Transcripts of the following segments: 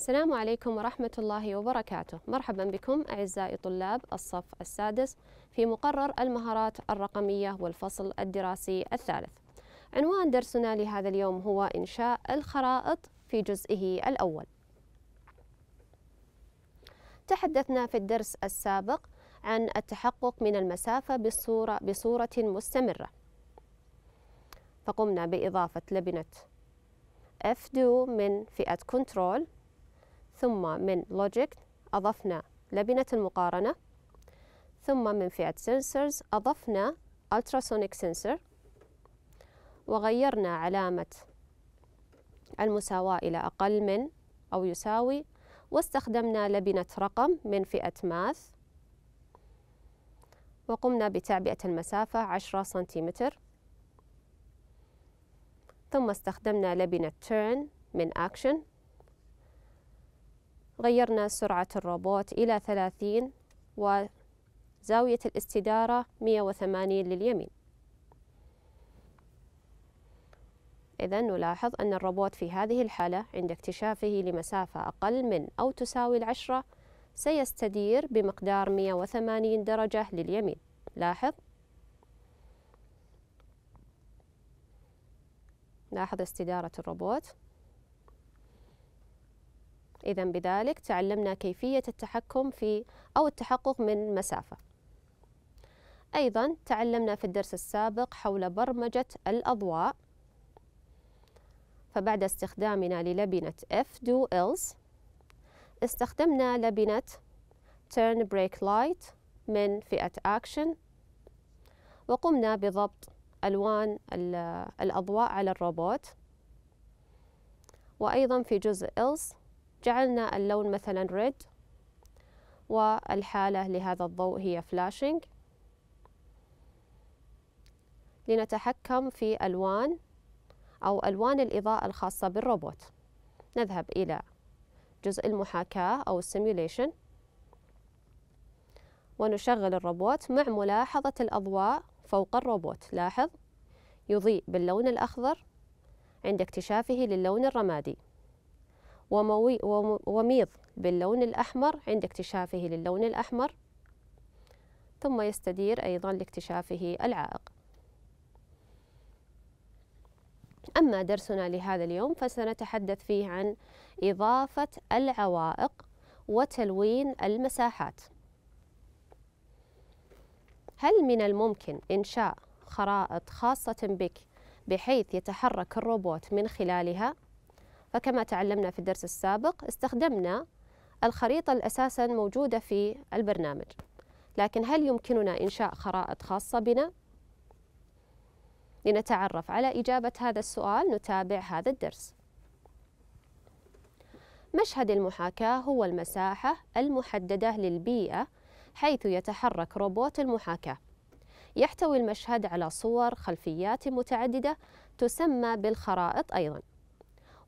السلام عليكم ورحمة الله وبركاته مرحبا بكم أعزائي طلاب الصف السادس في مقرر المهارات الرقمية والفصل الدراسي الثالث عنوان درسنا لهذا اليوم هو إنشاء الخرائط في جزئه الأول تحدثنا في الدرس السابق عن التحقق من المسافة بصورة, بصورة مستمرة فقمنا بإضافة لبنة F2 من فئة كنترول ثم من logic أضفنا لبنة المقارنة ثم من فئة sensors أضفنا ultrasonic sensor وغيرنا علامة المساواة إلى أقل من أو يساوي واستخدمنا لبنة رقم من فئة ماث وقمنا بتعبئة المسافة 10 سنتيمتر ثم استخدمنا لبنة turn من action غيرنا سرعة الروبوت إلى 30 وزاوية الاستدارة 180 لليمين إذا نلاحظ أن الروبوت في هذه الحالة عند اكتشافه لمسافة أقل من أو تساوي العشرة سيستدير بمقدار 180 درجة لليمين لاحظ لاحظ استدارة الروبوت إذا بذلك تعلمنا كيفية التحكم في أو التحقق من مسافة أيضا تعلمنا في الدرس السابق حول برمجة الأضواء فبعد استخدامنا للبنة F Do Else استخدمنا لبنة Turn Break Light من فئة Action وقمنا بضبط ألوان الأضواء على الروبوت وأيضا في جزء Else جعلنا اللون مثلا ريد والحالة لهذا الضوء هي فلاشينج لنتحكم في ألوان أو ألوان الإضاءة الخاصة بالروبوت نذهب إلى جزء المحاكاة أو السيميوليشن ونشغل الروبوت مع ملاحظة الأضواء فوق الروبوت لاحظ يضيء باللون الأخضر عند اكتشافه للون الرمادي وميض باللون الأحمر عند اكتشافه للون الأحمر ثم يستدير أيضا لاكتشافه العائق أما درسنا لهذا اليوم فسنتحدث فيه عن إضافة العوائق وتلوين المساحات هل من الممكن إنشاء خرائط خاصة بك بحيث يتحرك الروبوت من خلالها؟ فكما تعلمنا في الدرس السابق استخدمنا الخريطة الأساسا موجودة في البرنامج لكن هل يمكننا إنشاء خرائط خاصة بنا؟ لنتعرف على إجابة هذا السؤال نتابع هذا الدرس مشهد المحاكاة هو المساحة المحددة للبيئة حيث يتحرك روبوت المحاكاة يحتوي المشهد على صور خلفيات متعددة تسمى بالخرائط أيضاً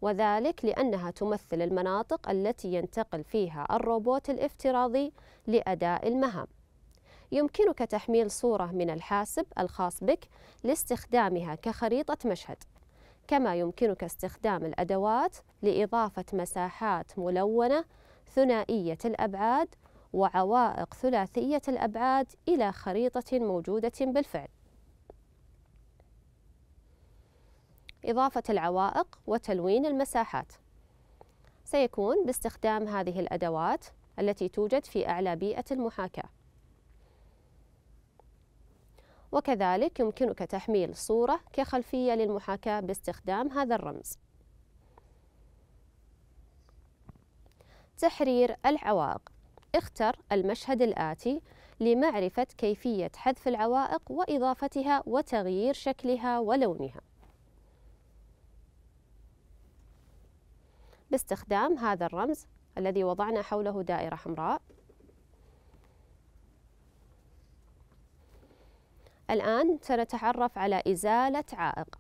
وذلك لأنها تمثل المناطق التي ينتقل فيها الروبوت الافتراضي لأداء المهام يمكنك تحميل صورة من الحاسب الخاص بك لاستخدامها كخريطة مشهد كما يمكنك استخدام الأدوات لإضافة مساحات ملونة ثنائية الأبعاد وعوائق ثلاثية الأبعاد إلى خريطة موجودة بالفعل إضافة العوائق وتلوين المساحات سيكون باستخدام هذه الأدوات التي توجد في أعلى بيئة المحاكاة وكذلك يمكنك تحميل صورة كخلفية للمحاكاة باستخدام هذا الرمز تحرير العوائق اختر المشهد الآتي لمعرفة كيفية حذف العوائق وإضافتها وتغيير شكلها ولونها باستخدام هذا الرمز الذي وضعنا حوله دائرة حمراء الآن سنتعرف على إزالة عائق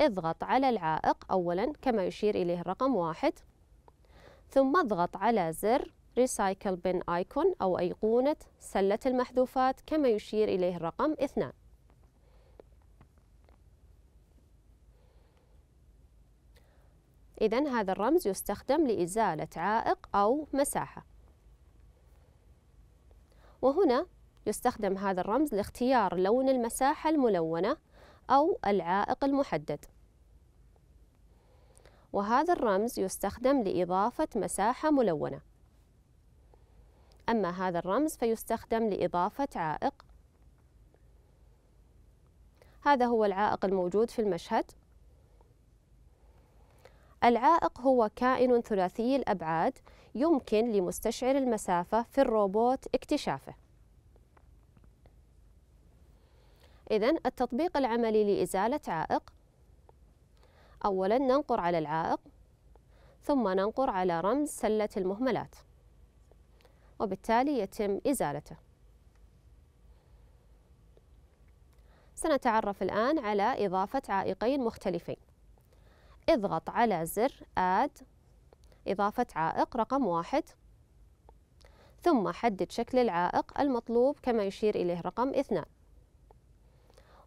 اضغط على العائق أولا كما يشير إليه الرقم واحد ثم اضغط على زر Recycle Bin Icon أو أيقونة سلة المحذوفات كما يشير إليه الرقم اثنان إذا هذا الرمز يستخدم لإزالة عائق أو مساحة وهنا يستخدم هذا الرمز لاختيار لون المساحة الملونة أو العائق المحدد وهذا الرمز يستخدم لإضافة مساحة ملونة أما هذا الرمز فيستخدم لإضافة عائق هذا هو العائق الموجود في المشهد العائق هو كائن ثلاثي الأبعاد يمكن لمستشعر المسافة في الروبوت اكتشافه إذا التطبيق العملي لإزالة عائق أولا ننقر على العائق ثم ننقر على رمز سلة المهملات وبالتالي يتم إزالته سنتعرف الآن على إضافة عائقين مختلفين اضغط على زر Add إضافة عائق رقم واحد ثم حدد شكل العائق المطلوب كما يشير إليه رقم اثنان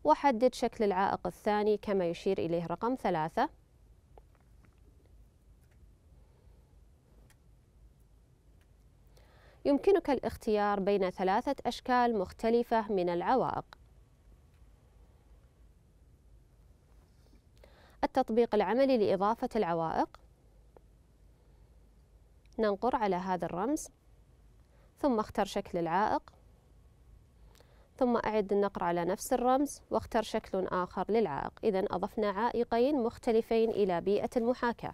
وحدد شكل العائق الثاني كما يشير إليه رقم ثلاثة يمكنك الاختيار بين ثلاثة أشكال مختلفة من العوائق التطبيق العملي لإضافة العوائق ننقر على هذا الرمز ثم اختر شكل العائق ثم أعد النقر على نفس الرمز واختر شكل آخر للعائق إذا أضفنا عائقين مختلفين إلى بيئة المحاكاة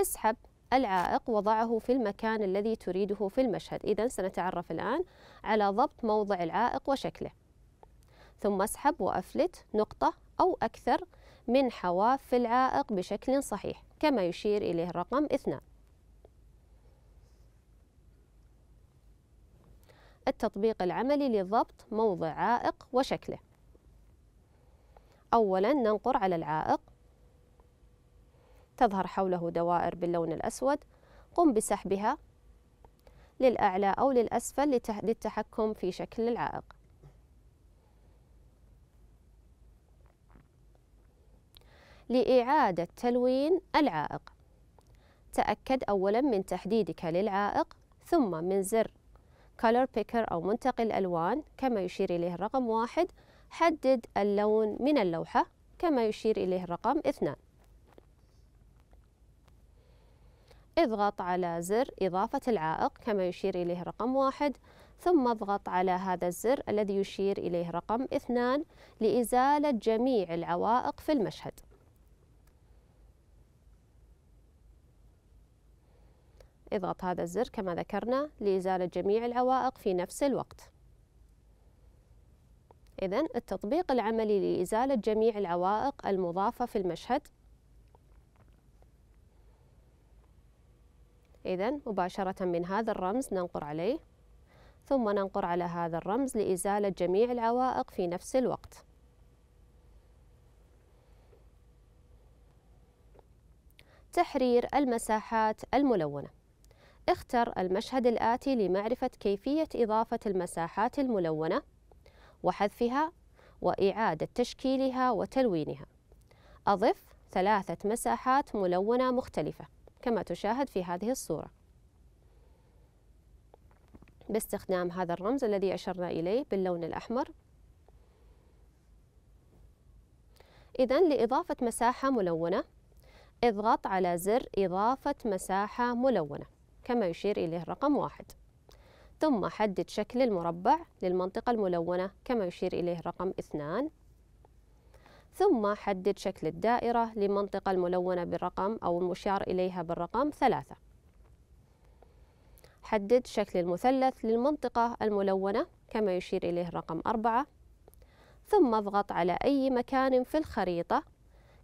اسحب العائق وضعه في المكان الذي تريده في المشهد إذا سنتعرف الآن على ضبط موضع العائق وشكله ثم اسحب وأفلت نقطة أو أكثر من حواف العائق بشكل صحيح كما يشير إليه الرقم 2 التطبيق العملي لضبط موضع عائق وشكله أولا ننقر على العائق تظهر حوله دوائر باللون الأسود قم بسحبها للأعلى أو للأسفل للتحكم في شكل العائق لإعادة تلوين العائق تأكد أولا من تحديدك للعائق ثم من زر Color Picker أو منتقي الألوان كما يشير إليه الرقم واحد حدد اللون من اللوحة كما يشير إليه الرقم اثنان اضغط على زر إضافة العائق كما يشير إليه رقم واحد ثم اضغط على هذا الزر الذي يشير إليه رقم اثنان لإزالة جميع العوائق في المشهد إضغط هذا الزر كما ذكرنا لإزالة جميع العوائق في نفس الوقت إذا التطبيق العملي لإزالة جميع العوائق المضافة في المشهد إذا مباشرة من هذا الرمز ننقر عليه ثم ننقر على هذا الرمز لإزالة جميع العوائق في نفس الوقت تحرير المساحات الملونة اختر المشهد الآتي لمعرفة كيفية إضافة المساحات الملونة وحذفها وإعادة تشكيلها وتلوينها أضف ثلاثة مساحات ملونة مختلفة كما تشاهد في هذه الصورة باستخدام هذا الرمز الذي أشرنا إليه باللون الأحمر إذا لإضافة مساحة ملونة اضغط على زر إضافة مساحة ملونة كما يشير إليه رقم واحد ثم حدد شكل المربع للمنطقة الملونة كما يشير إليه رقم اثنان ثم حدد شكل الدائرة للمنطقة الملونة بالرقم أو المشار إليها بالرقم ثلاثة حدد شكل المثلث للمنطقة الملونة كما يشير إليه رقم أربعة ثم اضغط على أي مكان في الخريطة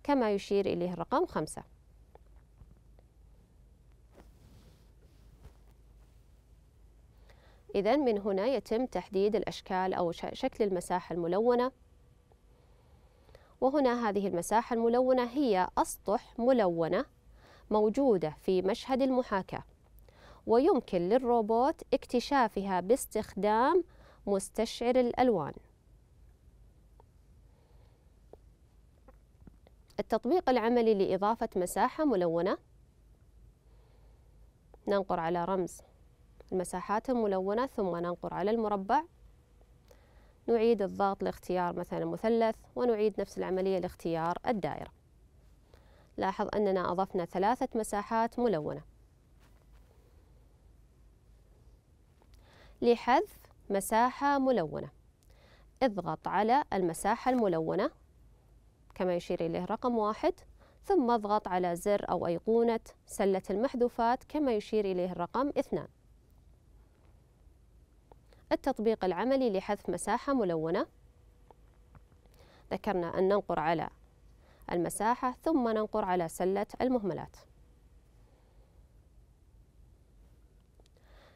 كما يشير إليه رقم خمسة إذا من هنا يتم تحديد الأشكال أو شكل المساحة الملونة وهنا هذه المساحة الملونة هي أسطح ملونة موجودة في مشهد المحاكاة ويمكن للروبوت اكتشافها باستخدام مستشعر الألوان التطبيق العملي لإضافة مساحة ملونة ننقر على رمز المساحات الملونة ثم ننقر على المربع نعيد الضغط لاختيار مثلا مثلث ونعيد نفس العملية لاختيار الدائرة لاحظ أننا أضفنا ثلاثة مساحات ملونة لحذف مساحة ملونة اضغط على المساحة الملونة كما يشير إليه رقم واحد ثم اضغط على زر أو أيقونة سلة المحذوفات كما يشير إليه الرقم اثنان التطبيق العملي لحذف مساحة ملونة ذكرنا أن ننقر على المساحة ثم ننقر على سلة المهملات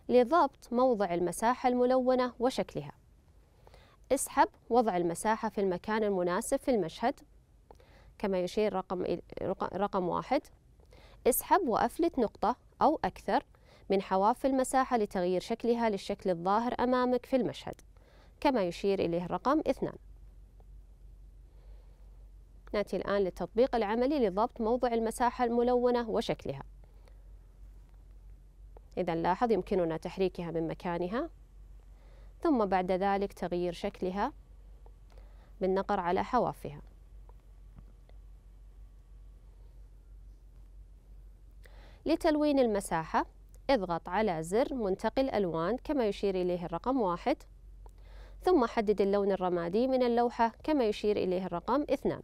لضبط موضع المساحة الملونة وشكلها اسحب وضع المساحة في المكان المناسب في المشهد كما يشير رقم, رقم واحد اسحب وأفلت نقطة أو أكثر من حواف المساحة لتغيير شكلها للشكل الظاهر أمامك في المشهد كما يشير إليه الرقم 2 نأتي الآن للتطبيق العملي لضبط موضع المساحة الملونة وشكلها إذا لاحظ يمكننا تحريكها من مكانها ثم بعد ذلك تغيير شكلها بالنقر على حوافها لتلوين المساحة اضغط على زر منتقي الألوان كما يشير إليه الرقم واحد ثم حدد اللون الرمادي من اللوحة كما يشير إليه الرقم اثنان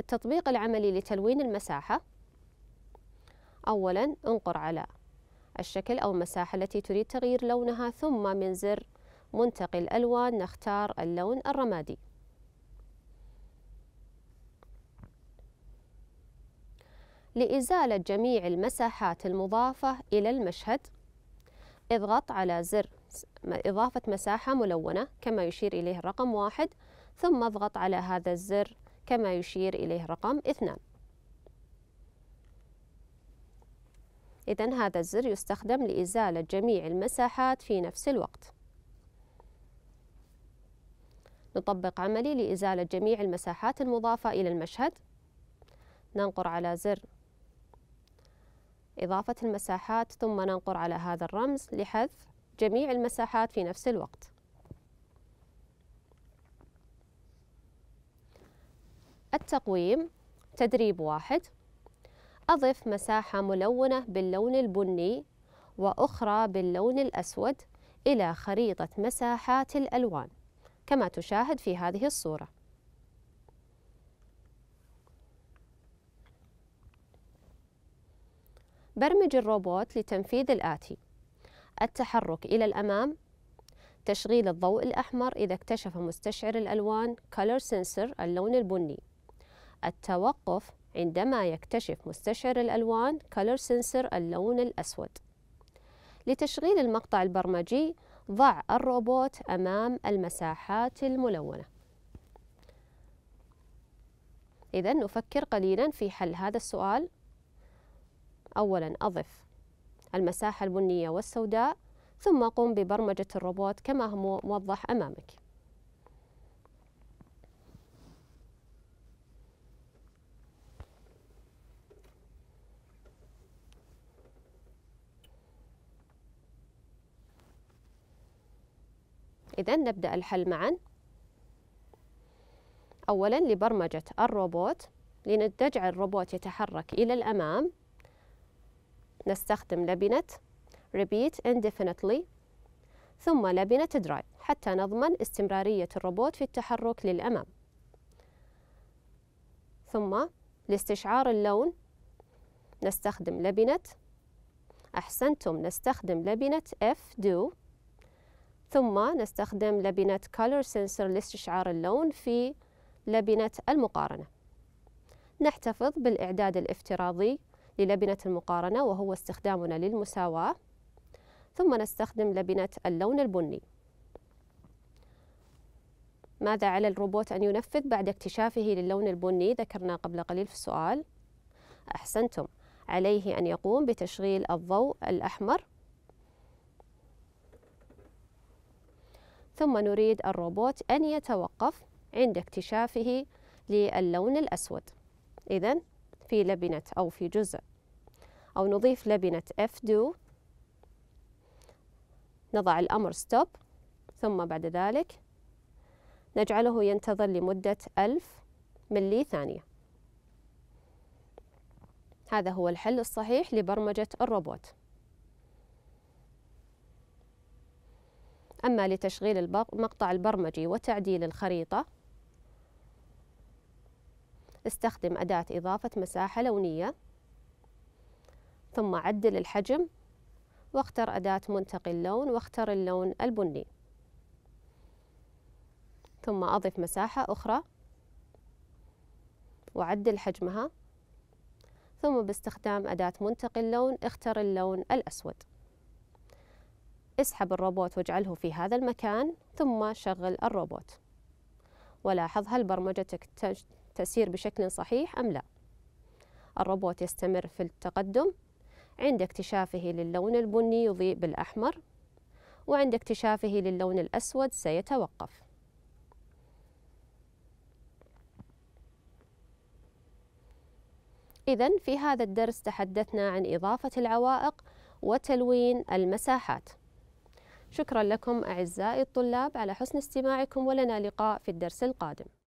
التطبيق العملي لتلوين المساحة أولا انقر على الشكل أو المساحة التي تريد تغيير لونها ثم من زر منتقي الألوان نختار اللون الرمادي لإزالة جميع المساحات المضافة إلى المشهد اضغط على زر إضافة مساحة ملونة كما يشير إليه رقم واحد ثم اضغط على هذا الزر كما يشير إليه رقم اثنان إذا هذا الزر يستخدم لإزالة جميع المساحات في نفس الوقت نطبق عملي لإزالة جميع المساحات المضافة إلى المشهد ننقر على زر إضافة المساحات ثم ننقر على هذا الرمز لحذف جميع المساحات في نفس الوقت التقويم تدريب واحد أضف مساحة ملونة باللون البني وأخرى باللون الأسود إلى خريطة مساحات الألوان كما تشاهد في هذه الصورة برمج الروبوت لتنفيذ الآتي التحرك إلى الأمام تشغيل الضوء الأحمر إذا اكتشف مستشعر الألوان Color Sensor اللون البني التوقف عندما يكتشف مستشعر الألوان Color Sensor اللون الأسود لتشغيل المقطع البرمجي ضع الروبوت أمام المساحات الملونة إذا نفكر قليلا في حل هذا السؤال أولا أضف المساحة البنية والسوداء ثم قم ببرمجة الروبوت كما هو موضح أمامك إذا نبدأ الحل معا أولا لبرمجة الروبوت لنجعل الروبوت يتحرك إلى الأمام نستخدم لبنة repeat indefinitely ثم لبنة drive حتى نضمن استمرارية الروبوت في التحرك للأمام ثم لاستشعار اللون نستخدم لبنة أحسنتم نستخدم لبنة F do ثم نستخدم لبنة color sensor لاستشعار اللون في لبنة المقارنة نحتفظ بالإعداد الافتراضي للبنة المقارنة وهو استخدامنا للمساواة ثم نستخدم لبنة اللون البني ماذا على الروبوت أن ينفذ بعد اكتشافه للون البني ذكرنا قبل قليل في السؤال أحسنتم عليه أن يقوم بتشغيل الضوء الأحمر ثم نريد الروبوت أن يتوقف عند اكتشافه للون الأسود إذا في لبنة أو في جزء أو نضيف لبنة F do نضع الأمر stop ثم بعد ذلك نجعله ينتظر لمدة ألف ملي ثانية هذا هو الحل الصحيح لبرمجة الروبوت أما لتشغيل المقطع البرمجي وتعديل الخريطة استخدم أداة إضافة مساحة لونية ثم عدل الحجم واختر أداة منتقي اللون واختر اللون البني ثم أضف مساحة أخرى وعدل حجمها ثم باستخدام أداة منتقي اللون اختر اللون الأسود اسحب الروبوت واجعله في هذا المكان ثم شغل الروبوت ولاحظ هل برمجتك تسير بشكل صحيح أم لا الروبوت يستمر في التقدم عند اكتشافه للون البني يضيء بالأحمر وعند اكتشافه للون الأسود سيتوقف إذا في هذا الدرس تحدثنا عن إضافة العوائق وتلوين المساحات شكرا لكم أعزائي الطلاب على حسن استماعكم ولنا لقاء في الدرس القادم